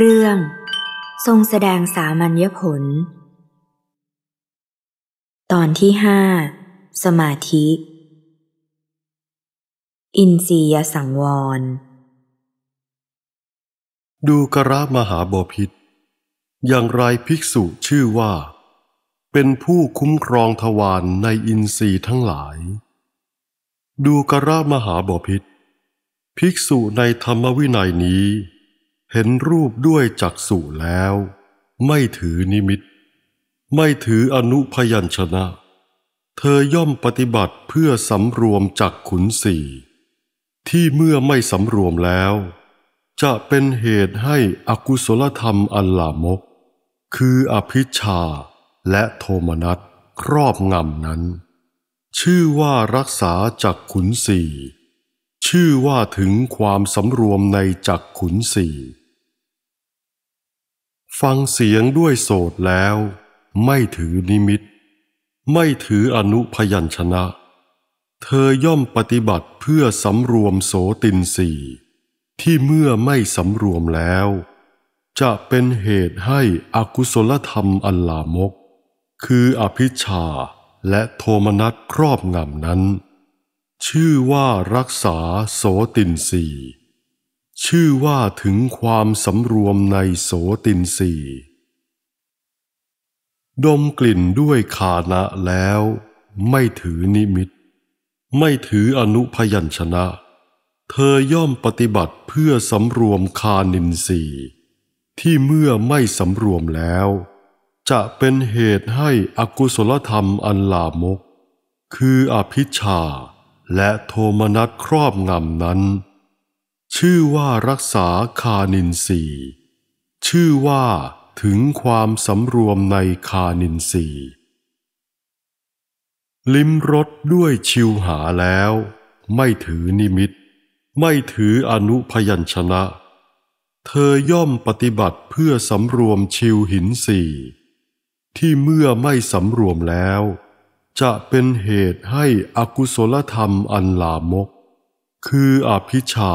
เรื่องทรงแสดงสามัญญผล ตอนที่ห้าสมาธิ อินทรียสังวร ดูกระมหาบพิษอย่างไรภิกษุชื่อว่า เป็นผู้คุ้มครองทวารในอินทรีย์ทั้งหลาย ดูกระมหาบพิษ ภิกษุในธรรมวินัยนี้เห็นรูปด้วยจักษุแล้ว ไม่ถือนิมิตไม่ถืออนุพยัญชนะ เธอย่อมปฏิบัติเพื่อสำรวมจักขุนสี่ที่เมื่อไม่สำรวมแล้ว จะเป็นเหตุให้อกุศลธรรมอันลามก คืออภิชาและโทมนัสครอบงำนั้น ชื่อว่ารักษาจักขุนสี่ชื่อว่าถึงความสำรวมในจักขุนสี่ฟังเสียงด้วยโสดแล้ว ไม่ถือนิมิตไม่ถืออนุพยัญชนะ เธอย่อมปฏิบัติเพื่อสำรวมโสตินสีที่เมื่อไม่สำรวมแล้ว จะเป็นเหตุให้อกุศลธรรมอันลามก คืออภิชาและโทมนัสครอบงำนั้น ชื่อว่ารักษาโสตินสีชื่อว่าถึงความสำรวมในโสตินสีดมกลิ่นด้วยขานะแล้วไม่ถือนิมิตไม่ถืออนุพยัญชนะ เธอย่อมปฏิบัติเพื่อสำรวมคานินสีที่เมื่อไม่สำรวมแล้ว จะเป็นเหตุให้อกุศลธรรมอันลามก คืออภิชาและโทมนัสครอบงำนั้นชื่อว่ารักษาคานินสีชื่อว่าถึงความสำรวมในคานินสีลิ้มรสด้วยชิวหาแล้ว ไม่ถือนิมิต ไม่ถืออนุพยัญชนะ เธอย่อมปฏิบัติเพื่อสำรวมชิวหินสีที่เมื่อไม่สำรวมแล้ว จะเป็นเหตุให้อกุศลธรรมอันลามก คืออภิชา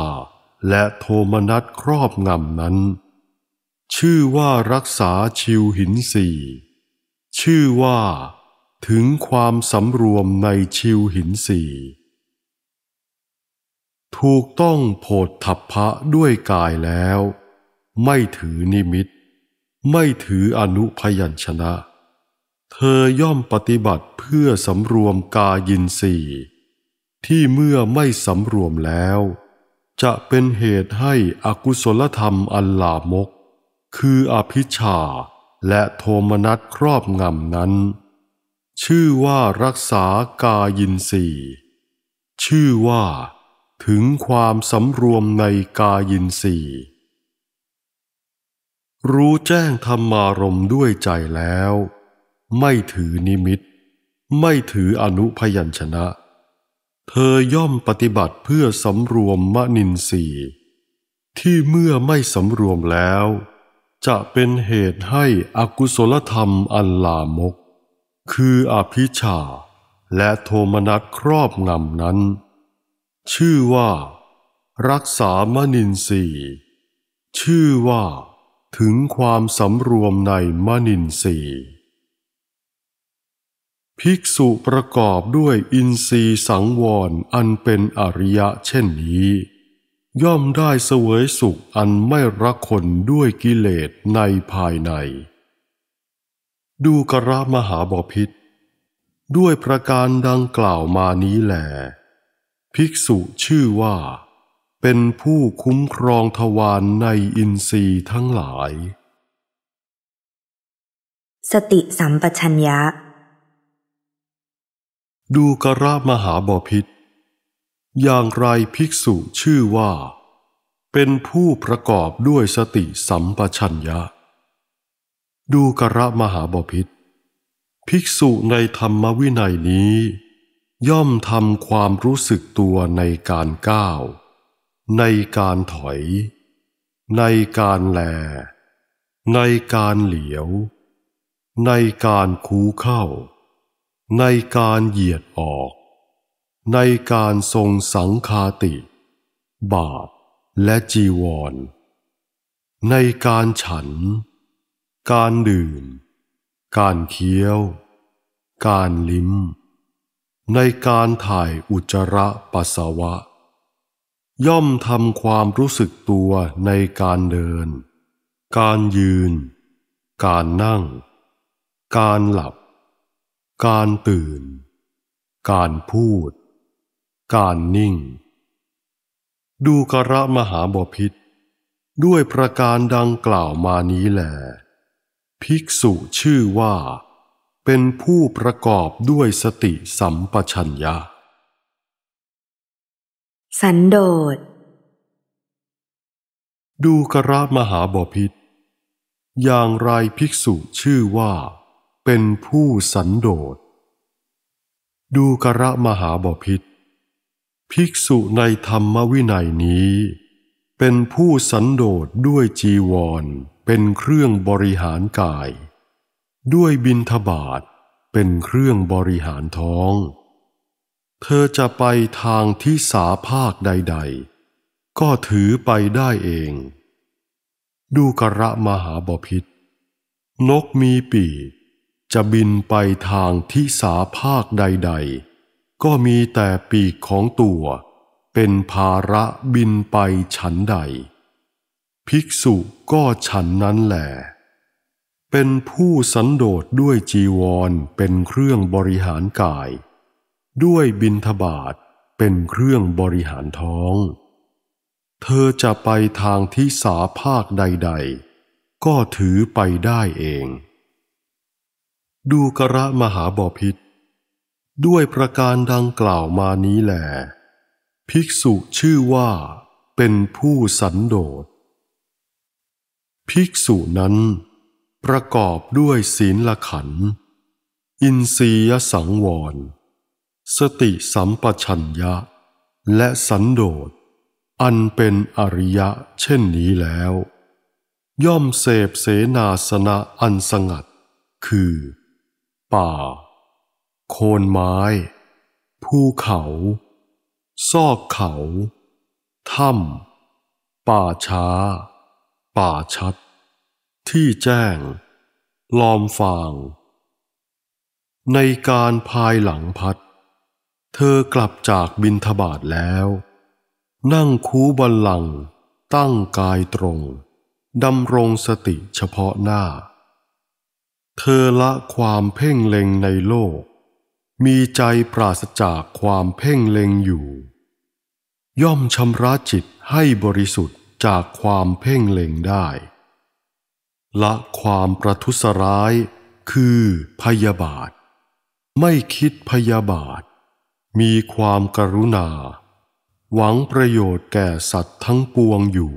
และโทมนัสครอบงำนั้น ชื่อว่ารักษาชิวหินสี่ ชื่อว่าถึงความสำรวมในชิวหินสี่ถูกต้องโพธทัพพะด้วยกายแล้ว ไม่ถือนิมิต ไม่ถืออนุพยัญชนะ เธอย่อมปฏิบัติเพื่อสำรวมกายินสี่ ที่เมื่อไม่สำรวมแล้วจะเป็นเหตุให้อกุศลธรรมอันลามก คืออภิชาและโทมนัสครอบงำนั้น ชื่อว่ารักษากายินสีชื่อว่าถึงความสำรวมในกายินสีรู้แจ้งธรรมารมด้วยใจแล้ว ไม่ถือนิมิต ไม่ถืออนุพยัญชนะเธอย่อมปฏิบัติเพื่อสำรวมมนินทรีที่เมื่อไม่สำรวมแล้ว จะเป็นเหตุให้อกุศลธรรมอันลามก คืออภิชาและโทมนัสครอบงำนั้น ชื่อว่ารักษามนินทรีชื่อว่าถึงความสำรวมในมนินทรีย์ภิกษุประกอบด้วยอินทรีย์สังวรอันเป็นอริยะเช่นนี้ ย่อมได้เสวยสุขอันไม่รักคนด้วยกิเลสในภายใน ดูกระมหาบพิษด้วยประการดังกล่าวมานี้แหล ภิกษุชื่อว่า เป็นผู้คุ้มครองทวารในอินทรีย์ทั้งหลาย สติสัมปชัญญะดูกระมหาบาพิษอย่างไรภิกษุชื่อว่า เป็นผู้ประกอบด้วยสติสัมปชัญญะ ดูกระมหาบาพิษภิกษุในธรรมวินัยนี้ ย่อมทำความรู้สึกตัวในการก้าว ในการถอย ในการแล ในการเหลียว ในการคูเข้าในการเหยียดออก ในการทรงสังคาติ บาปและจีวร ในการฉัน การดื่มการเคี้ยว การลิ้ม ในการถ่ายอุจจาระปัสสาวะ ย่อมทำความรู้สึกตัวในการเดิน การยืน การนั่ง การหลับการตื่น การพูด การนิ่ง ดูกระมหาบพิษด้วยประการดังกล่าวมานี้แหลภิกษุชื่อว่า เป็นผู้ประกอบด้วยสติสัมปชัญญะสันโดษ ดูกระมหาบพิษอย่างไรภิกษุชื่อว่าเป็นผู้สันโดษ ดูกระมหาบพิษภิกษุในธรรมวินัยนี้ เป็นผู้สันโดษด้วยจีวร เป็นเครื่องบริหารกาย ด้วยบินทบาทเป็นเครื่องบริหารท้อง เธอจะไปทางที่สาภาคใดๆ ก็ถือไปได้เอง ดูกระมหาบพิษนกมีปีกจะบินไปทางที่สาภาคใด ๆ ก็มีแต่ปีกของตัว เป็นภาระบินไปฉันใด ภิกษุก็ฉันนั้นแหลเป็นผู้สันโดษด้วยจีวรเป็นเครื่องบริหารกาย ด้วยบินทบาทเป็นเครื่องบริหารท้อง เธอจะไปทางที่สาภาคใดๆ ก็ถือไปได้เองดูกระมหาบอพิษด้วยประการดังกล่าวมานี้แหลภิกษุชื่อว่าเป็นผู้สันโดษ ภิกษุนั้น ประกอบด้วยศีลละขัน อินทรียสังวร สติสัมปชัญญะ และสันโดษอันเป็นอริยะเช่นนี้แล้ว ย่อมเสพเสนาสนะอันสงัด คือป่า โคนไม้ ภูเขา ซอกเขา ถ้ำป่าช้า ป่าชัด ที่แจ้ง ลอมฟาง ในการภายหลังพัด เธอกลับจากบินทบาทแล้ว นั่งคูบันลัง ตั้งกายตรง ดำรงสติเฉพาะหน้าเธอละความเพ่งเล็งในโลก มีใจปราศจากความเพ่งเล็งอยู่ ย่อมชำระจิตให้บริสุทธิ์จากความเพ่งเล็งได้ ละความประทุษร้ายคือพยาบาท ไม่คิดพยาบาท มีความกรุณา หวังประโยชน์แก่สัตว์ทั้งปวงอยู่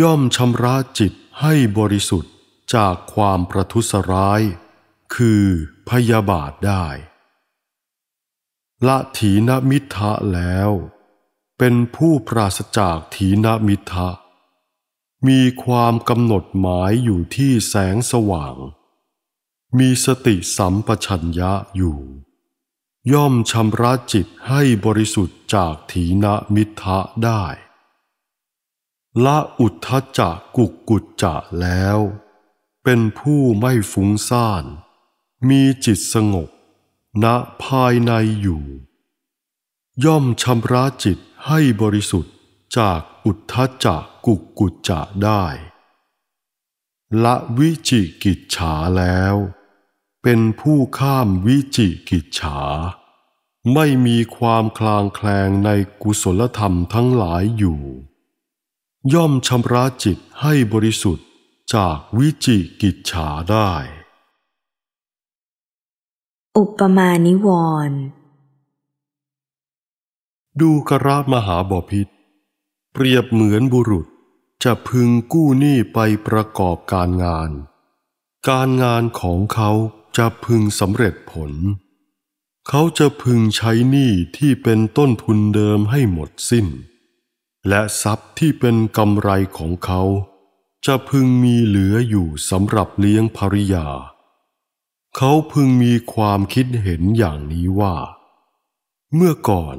ย่อมชำระจิตให้บริสุทธิ์จากความประทุษร้ายคือพยาบาทได้ละถีนมิทะแล้ว เป็นผู้ปราศจากถีนมิทะมีความกำหนดหมายอยู่ที่แสงสว่าง มีสติสัมปชัญญะอยู่ ย่อมชำระจิตให้บริสุทธิ์จากถีนมิทะได้ละอุทธจักกุกกุจจะแล้วเป็นผู้ไม่ฟุ้งซ่าน มีจิตสงบณภายในอยู่ ย่อมชำระจิตให้บริสุทธิ์จากอุทธจักกุกกุจจะได้ ละวิจิกิจฉาแล้ว เป็นผู้ข้ามวิจิกิจฉา ไม่มีความคลางแคลงในกุศลธรรมทั้งหลายอยู่ ย่อมชำระจิตให้บริสุทธิ์จากวิจิกิจฉาได้ อุปมานิวร ดูกระมหาบพิษ เปรียบเหมือนบุรุษจะพึงกู้หนี้ไปประกอบการงาน การงานของเขาจะพึงสำเร็จผล เขาจะพึงใช้หนี้ที่เป็นต้นทุนเดิมให้หมดสิ้น และทรัพย์ที่เป็นกำไรของเขาจะพึงมีเหลืออยู่สำหรับเลี้ยงภริยา เขาพึงมีความคิดเห็นอย่างนี้ว่า เมื่อก่อน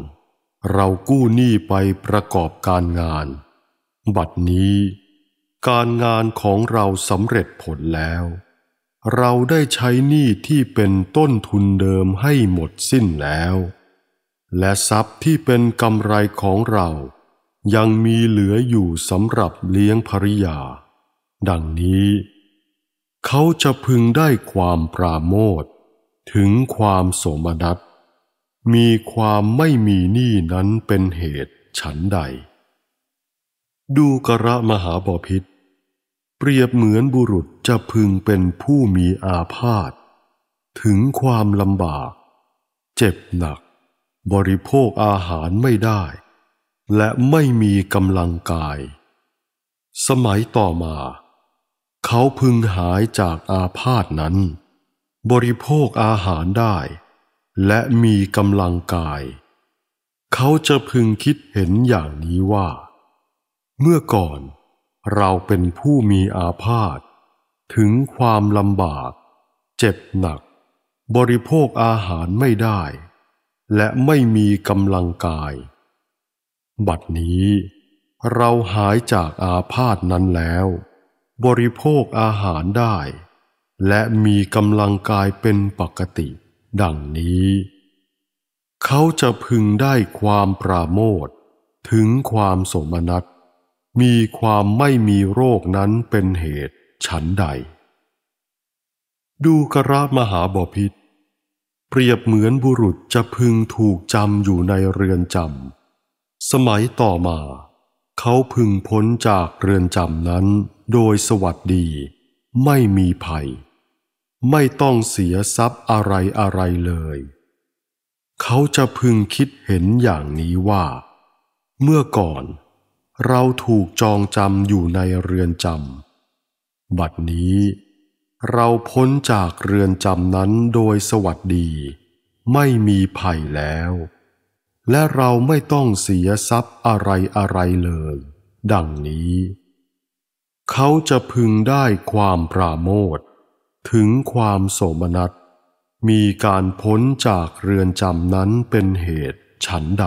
เรากู้หนี้ไปประกอบการงาน บัดนี้การงานของเราสำเร็จผลแล้ว เราได้ใช้หนี้ที่เป็นต้นทุนเดิมให้หมดสิ้นแล้ว และทรัพย์ที่เป็นกำไรของเรา ยังมีเหลืออยู่สำหรับเลี้ยงภริยาดังนี้ เขาจะพึงได้ความปราโมทถึงความสมนัตมีความไม่มีหนี้นั้นเป็นเหตุฉันใด ดูกระมหาบพิษเปรียบเหมือนบุรุษจะพึงเป็นผู้มีอาพาธถึงความลำบาก เจ็บหนัก บริโภคอาหารไม่ได้ และไม่มีกำลังกาย สมัยต่อมาเขาพึงหายจากอาพาธนั้น บริโภคอาหารได้ และมีกำลังกาย เขาจะพึงคิดเห็นอย่างนี้ว่า เมื่อก่อนเราเป็นผู้มีอาพาธถึงความลำบาก เจ็บหนัก บริโภคอาหารไม่ได้ และไม่มีกำลังกาย บัดนี้ เราหายจากอาพาธนั้นแล้วบริโภคอาหารได้ และมีกำลังกายเป็นปกติ ดังนี้ เขาจะพึงได้ความปราโมทถึงความสมนัตมีความไม่มีโรคนั้นเป็นเหตุฉันใด ดูกระมหาบพิษเปรียบเหมือนบุรุษจะพึงถูกจำอยู่ในเรือนจำสมัยต่อมา เขาพึงพ้นจากเรือนจำนั้นโดยสวัสดีไม่มีภัย ไม่ต้องเสียทรัพย์อะไรอะไรเลย เขาจะพึงคิดเห็นอย่างนี้ว่า เมื่อก่อน เราถูกจองจำอยู่ในเรือนจำบัดนี้ เราพ้นจากเรือนจำนั้นโดยสวัสดี ไม่มีภัยแล้ว และเราไม่ต้องเสียทรัพย์อะไรอะไรเลย ดังนี้เขาจะพึงได้ความปราโมทถึงความโสมนัสมีการพ้นจากเรือนจำนั้นเป็นเหตุฉันใด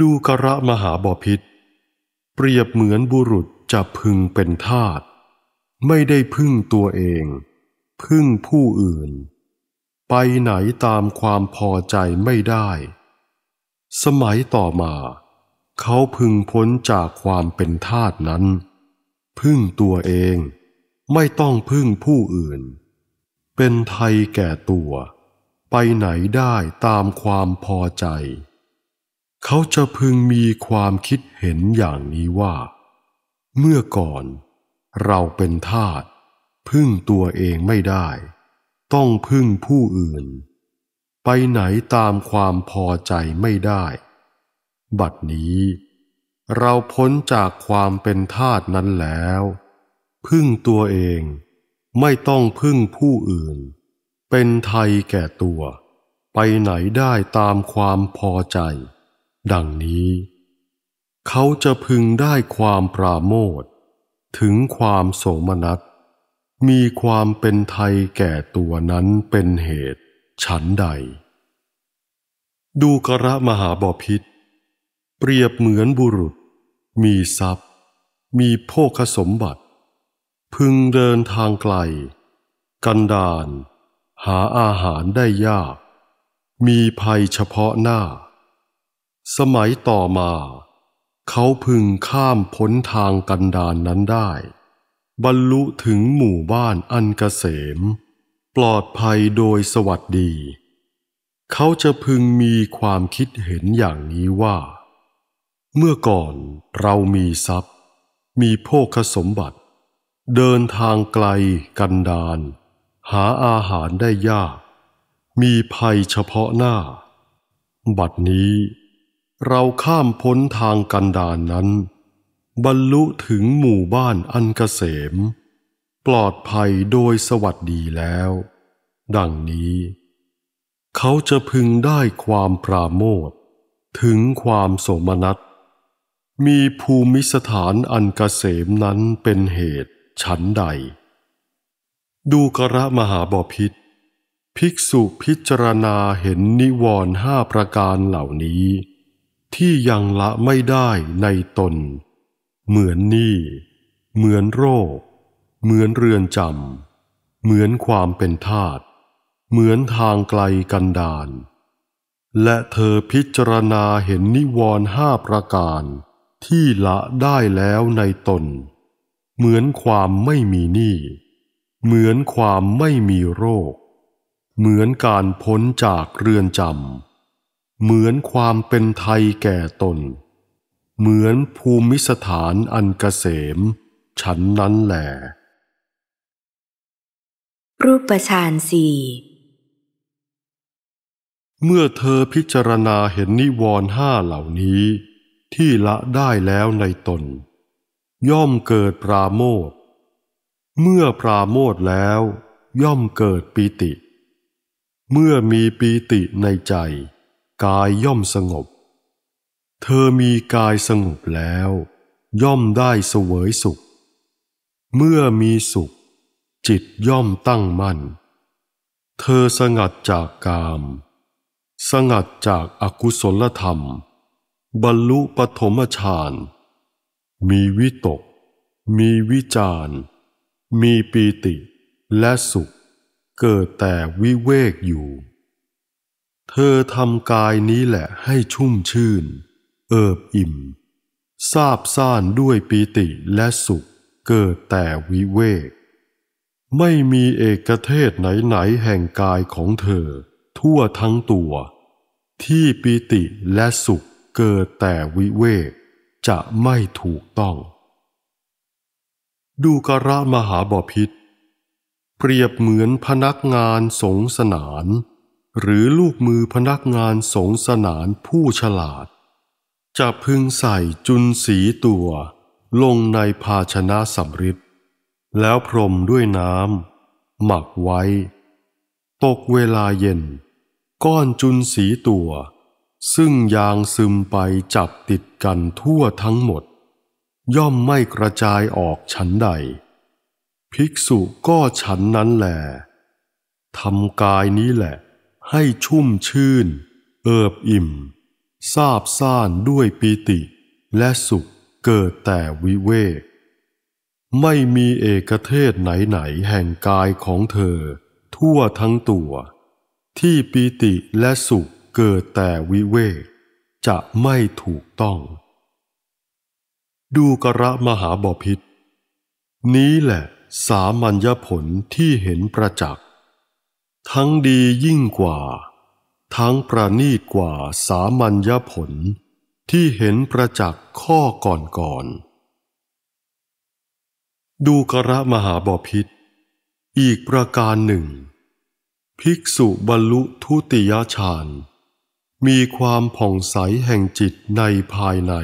ดูกระมหาบพิษเปรียบเหมือนบุรุษจะพึงเป็นทาตไม่ได้พึ่งตัวเอง พึ่งผู้อื่น ไปไหนตามความพอใจไม่ได้ สมัยต่อมาเขาพึงพ้นจากความเป็นทาสนั้น พึ่งตัวเองไม่ต้องพึ่งผู้อื่น เป็นไทยแก่ตัว ไปไหนได้ตามความพอใจ เขาจะพึงมีความคิดเห็นอย่างนี้ว่า เมื่อก่อนเราเป็นทาสพึ่งตัวเองไม่ได้ ต้องพึ่งผู้อื่น ไปไหนตามความพอใจไม่ได้บัดนี้ เราพ้นจากความเป็นทาสนั้นแล้ว พึ่งตัวเองไม่ต้องพึ่งผู้อื่น เป็นไทยแก่ตัว ไปไหนได้ตามความพอใจ ดังนี้ เขาจะพึงได้ความปราโมทถึงความสมนัตมีความเป็นไทยแก่ตัวนั้นเป็นเหตุ ฉันใด ดูกระมหาบพิษเปรียบเหมือนบุรุษ มีทรัพย์ มีโภคสมบัติ พึงเดินทางไกล กันดาน หาอาหารได้ยาก มีภัยเฉพาะหน้า สมัยต่อมา เขาพึงข้ามพ้นทางกันดานนั้นได้ บรรลุถึงหมู่บ้านอันกเกษม ปลอดภัยโดยสวัสดี เขาจะพึงมีความคิดเห็นอย่างนี้ว่าเมื่อก่อนเรามีทรัพย์ มีโภคสมบัติ เดินทางไกลกันดาน หาอาหารได้ยาก มีภัยเฉพาะหน้า บัดนี้เราข้ามพ้นทางกันดานนั้น บรรลุถึงหมู่บ้านอันกเกษม ปลอดภัยโดยสวัสดีแล้ว ดังนี้เขาจะพึงได้ความปราโมทถึงความสมนัติมีภูมิสถานอันกเกษมนั้นเป็นเหตุฉันใด ดูกระมหาบพิษภิกษุพิจารณาเห็นนิวรณ์ห้าประการเหล่านี้ ที่ยังละไม่ได้ในตน เหมือนนี่เหมือนโรคเหมือนเรือนจำเหมือนความเป็นทาตเหมือนทางไกลกันดาน และเธอพิจารณาเห็นนิวรณ์ห้าประการที่ละได้แล้วในตน เหมือนความไม่มีหนี้เหมือนความไม่มีโรค เหมือนการพ้นจากเรือนจำเหมือนความเป็นไทยแก่ตน เหมือนภูมิสถานอันกเกษม ฉันนั้นแหลรูปฌานสี่เมื่อเธอพิจารณาเห็นนิวรณ์ห้าเหล่านี้ที่ละได้แล้วในตน ย่อมเกิดปราโมทเมื่อปราโมทแล้ว ย่อมเกิดปีติ เมื่อมีปีติในใจ กายย่อมสงบ เธอมีกายสงบแล้ว ย่อมได้เสวยสุข เมื่อมีสุข จิตย่อมตั้งมั่นเธอสงัดจากกาม สงัดจากอากุศลธรรมบรรลุปฐมฌานมีวิตก มีวิจารมีปีติและสุข เกิดแต่วิเวกอยู่ เธอทำกายนี้แหละให้ชุ่มชื่นเอิบอิ่มซาบซ่านด้วยปีติและสุข เกิดแต่วิเวก ไม่มีเอกเทศไหนๆแห่งกายของเธอ ทั่วทั้งตัว ที่ปีติและสุขเกิดแต่วิเวก จะไม่ถูกต้อง ดูกระมหาบพิษ เปรียบเหมือนพนักงานสงสนาน หรือลูกมือพนักงานสงสนานผู้ฉลาด จะพึงใส่จุนสีตัว ลงในภาชนะสำริดแล้วพรมด้วยน้ำหมักไว้ ตกเวลาเย็น ก้อนจุนสีตัวซึ่งยางซึมไปจับติดกันทั่วทั้งหมด ย่อมไม่กระจายออกฉันใด ภิกษุก็ฉันนั้นแหลทำกายนี้แหละ ให้ชุ่มชื่น เอิบอิ่มซาบซ่านด้วยปีติและสุขเกิดแต่วิเวก ไม่มีเอกเทศไหนๆแห่งกายของเธอ ทั่วทั้งตัว ที่ปีติและสุขเกิดแต่วิเวกจะไม่ถูกต้อง ดูกระมหาบพิษนี้แหละสามัญญผลที่เห็นประจักษ์ทั้งดียิ่งกว่า ทั้งประนีตกว่าสามัญญผลที่เห็นประจักษ์ข้อก่อนก่อนดูกระมหาบพิษอีกประการหนึ่ง ภิกษุบรรลุทุติยฌานมีความผ่องใสแห่งจิตในภายใน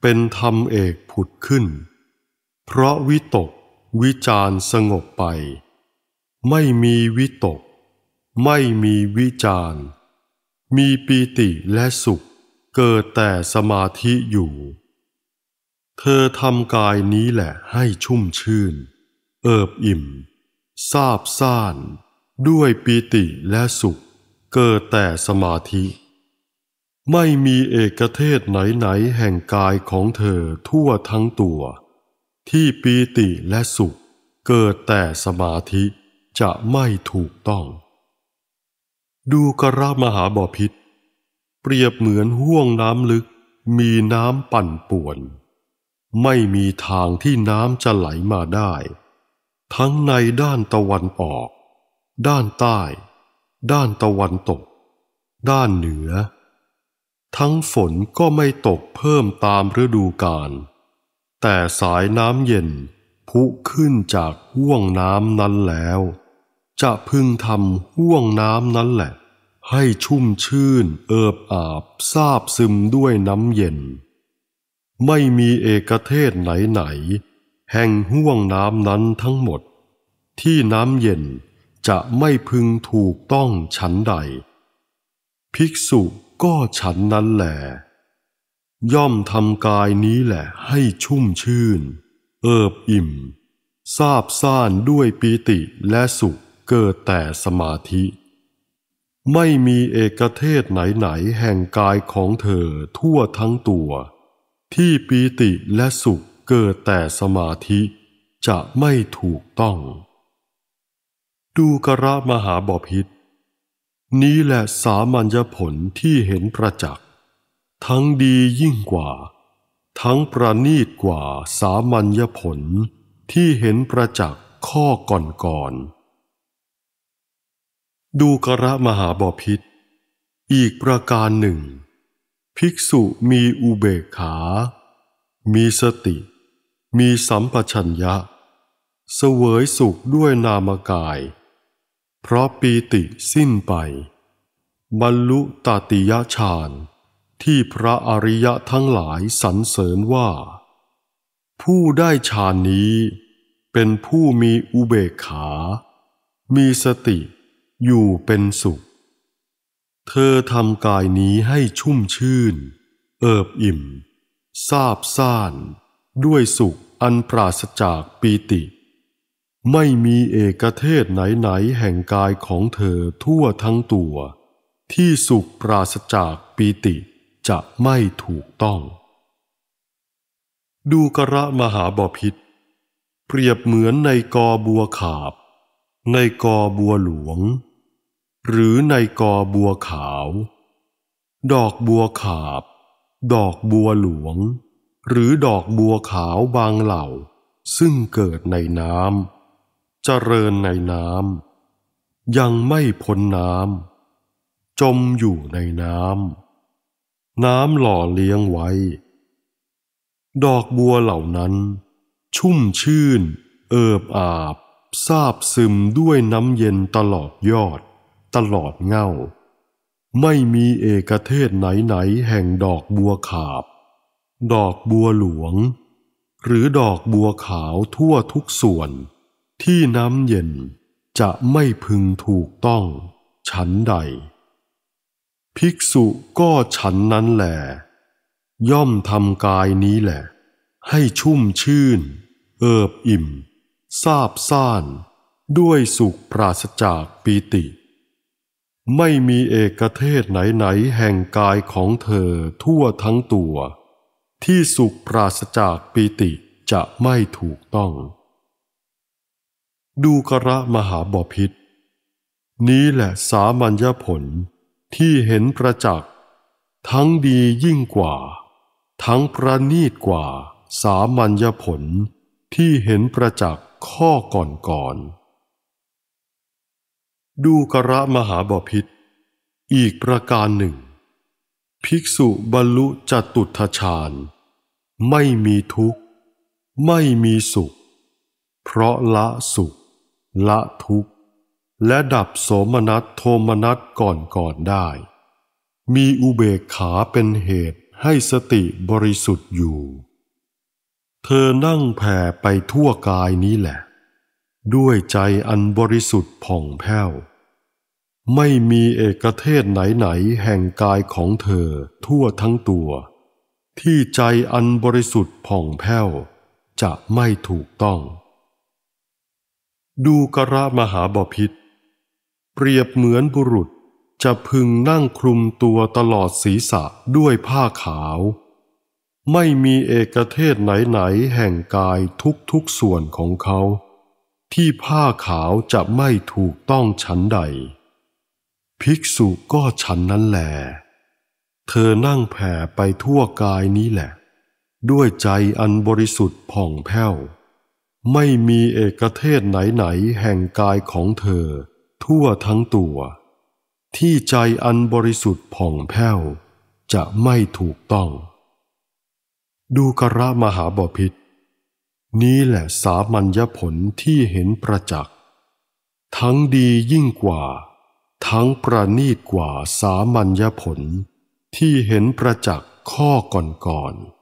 เป็นธรรมเอกผุดขึ้น เพราะวิตกวิจารสงบไป ไม่มีวิตก ไม่มีวิจารมีปีติและสุข เกิดแต่สมาธิอยู่ เธอทำกายนี้แหละให้ชุ่มชื่น เอิบอิ่มซาบซ่าน ด้วยปีติและสุขเกิดแต่สมาธิ ไม่มีเอกเทศไหนๆ แห่งกายของเธอทั่วทั้งตัว ที่ปีติและสุข เกิดแต่สมาธิจะไม่ถูกต้อง ดูกระมหาบอพิษเปรียบเหมือนห่วงน้ำลึกมีน้ำปั่นป่วน ไม่มีทางที่น้ำจะไหลมาได้ ทั้งในด้านตะวันออก ด้านใต้ด้านตะวันตก ด้านเหนือ ทั้งฝนก็ไม่ตกเพิ่มตามฤดูกาล แต่สายน้ำเย็น พุขึ้นจากห่วงน้ำนั้นแล้ว จะพึงทำห่วงน้ำนั้นแหละ ให้ชุ่มชื่นเอิบอาบซาบซึมด้วยน้ำเย็น ไม่มีเอกเทศไหนไหน แห่งห่วงน้ำนั้นทั้งหมด ที่น้ำเย็นจะไม่พึงถูกต้องฉันใด ภิกษุก็ฉันนั้นแหลย่อมทำกายนี้แหละให้ชุ่มชื่น เอิบอิ่มซาบซ่านด้วยปีติและสุขเกิดแต่สมาธิ ไม่มีเอกเทศไหนๆแห่งกายของเธอทั่วทั้งตัว ที่ปีติและสุขเกิดแต่สมาธิ จะไม่ถูกต้องดูกระมหาบพิษนี้แหละสามัญญผลที่เห็นประจักษ์ทั้งดียิ่งกว่า ทั้งประนีตกว่าสามัญญผลที่เห็นประจักษ์ข้อก่อนๆดูกระมหาบพิษอีกประการหนึ่ง ภิกษุมีอุเบกขา มีสติ มีสัมปชัญญะ เสวยสุขด้วยนามกายเพราะปีติสิ้นไป บรรลุตติยฌานที่พระอริยะทั้งหลายสรรเสริญว่า ผู้ได้ฌานนี้เป็นผู้มีอุเบกขา มีสติอยู่เป็นสุข เธอทำกายนี้ให้ชุ่มชื่น เอิบอิ่มซาบซ่าน ด้วยสุขอันปราศจากปีติไม่มีเอกเทศไหน ๆ แห่งกายของเธอทั่วทั้งตัว ที่สุขปราศจากปีติจะไม่ถูกต้อง ดูกระมหาบพิษเปรียบเหมือนในกอบัวขาบ ในกอบัวหลวง หรือในกอบัวขาว ดอกบัวขาบ ดอกบัวหลวง หรือดอกบัวขาวบางเหล่า ซึ่งเกิดในน้ำเจริญในน้ำยังไม่พ้นน้ำจมอยู่ในน้ำน้ำหล่อเลี้ยงไว้ ดอกบัวเหล่านั้น ชุ่มชื่นเอิบอาบซาบซึมด้วยน้ำเย็นตลอดยอด ตลอดเง่าไม่มีเอกเทศไหนๆแห่งดอกบัวขาบ ดอกบัวหลวง หรือดอกบัวขาวทั่วทุกส่วนที่น้ำเย็นจะไม่พึงถูกต้อง ฉันใด ภิกษุก็ฉันนั้นแหลย่อมทำกายนี้แหละ ให้ชุ่มชื่น เอิบอิ่มซาบซ่าน ด้วยสุขปราศจากปีติ ไม่มีเอกเทศไหนๆแห่งกายของเธอทั่วทั้งตัว ที่สุขปราศจากปีติจะไม่ถูกต้องดูกระมหาบพิษนี้แหละสามัญญผลที่เห็นประจักษ์ทั้งดียิ่งกว่า ทั้งประนีตกว่า สามัญญผลที่เห็นประจักษ์ข้อก่อนๆดูกระมหาบพิษอีกประการหนึ่ง ภิกษุบรรลุจตุทชาญไม่มีทุกข์ ไม่มีสุข เพราะละสุขละทุกข์ และดับโสมนัสโทมนัสก่อนก่อนได้ มีอุเบกขาเป็นเหตุให้สติบริสุทธิ์อยู่ เธอนั่งแผ่ไปทั่วกายนี้แหละ ด้วยใจอันบริสุทธิ์ผ่องแผ้วไม่มีเอกเทศไหนๆแห่งกายของเธอทั่วทั้งตัว ที่ใจอันบริสุทธิ์ผ่องแผ้วจะไม่ถูกต้องดูกระมหาบพิษเปรียบเหมือนบุรุษจะพึงนั่งคลุมตัวตลอดศีรษะด้วยผ้าขาว ไม่มีเอกเทศไหนๆแห่งกายทุกๆ ส่วนของเขา ที่ผ้าขาวจะไม่ถูกต้องชั้นใด ภิกษุก็ชั้นนั้นแหลเธอนั่งแผ่ไปทั่วกายนี้แหละ ด้วยใจอันบริสุทธิ์ผ่องแผ้วไม่มีเอกเทศไหนๆแห่งกายของเธอ ทั่วทั้งตัว ที่ใจอันบริสุทธิ์ผ่องแผ้วจะไม่ถูกต้อง ดูกระมหาบพิษนี้แหละสามัญญผลที่เห็นประจักษ์ทั้งดียิ่งกว่า ทั้งประนีตกว่าสามัญญผล ที่เห็นประจักษ์ข้อก่อนๆ